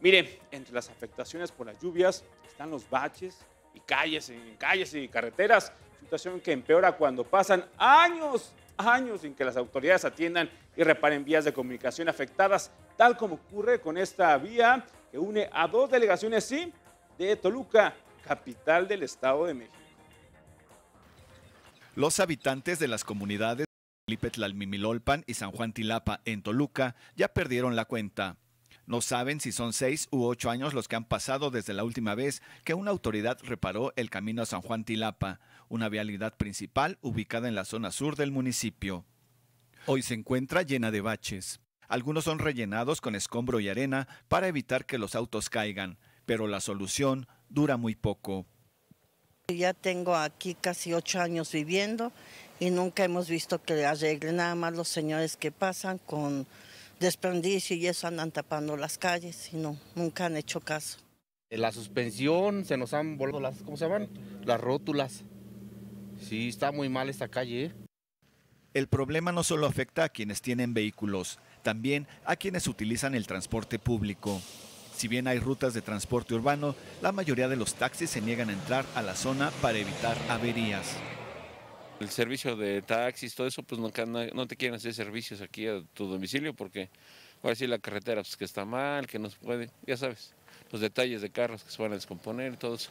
Mire, entre las afectaciones por las lluvias están los baches y calles, calles y carreteras, situación que empeora cuando pasan años, años sin que las autoridades atiendan y reparen vías de comunicación afectadas, tal como ocurre con esta vía que une a dos delegaciones, sí, de Toluca, capital del Estado de México. Los habitantes de las comunidades Felipe Tlalmimilolpan y San Juan Tilapa en Toluca ya perdieron la cuenta. No saben si son seis u ocho años los que han pasado desde la última vez que una autoridad reparó el camino a San Juan Tilapa, una vialidad principal ubicada en la zona sur del municipio. Hoy se encuentra llena de baches. Algunos son rellenados con escombro y arena para evitar que los autos caigan, pero la solución dura muy poco. Ya tengo aquí casi ocho años viviendo y nunca hemos visto que arreglen nada más los señores que pasan con Desprendicio y eso andan tapando las calles y no, nunca han hecho caso. Eh, la suspensión, se nos han volado las, ¿cómo se llaman? Las rótulas. Sí, está muy mal esta calle. ¿eh? El problema no solo afecta a quienes tienen vehículos, también a quienes utilizan el transporte público. Si bien hay rutas de transporte urbano, la mayoría de los taxis se niegan a entrar a la zona para evitar averías el servicio de taxis, todo eso, pues no, te quieren hacer servicios aquí a tu domicilio porque a decir la carretera pues que está mal, que no se puede, ya sabes, los detalles de carros que se van a descomponer y todo eso.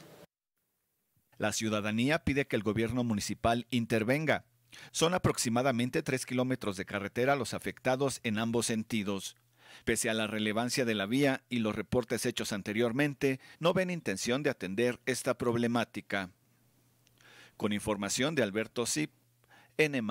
La ciudadanía pide que el gobierno municipal intervenga. Son aproximadamente tres kilómetros de carretera los afectados en ambos sentidos. Pese a la relevancia de la vía y los reportes hechos anteriormente, no ven intención de atender esta problemática con información de Alberto Zip, N.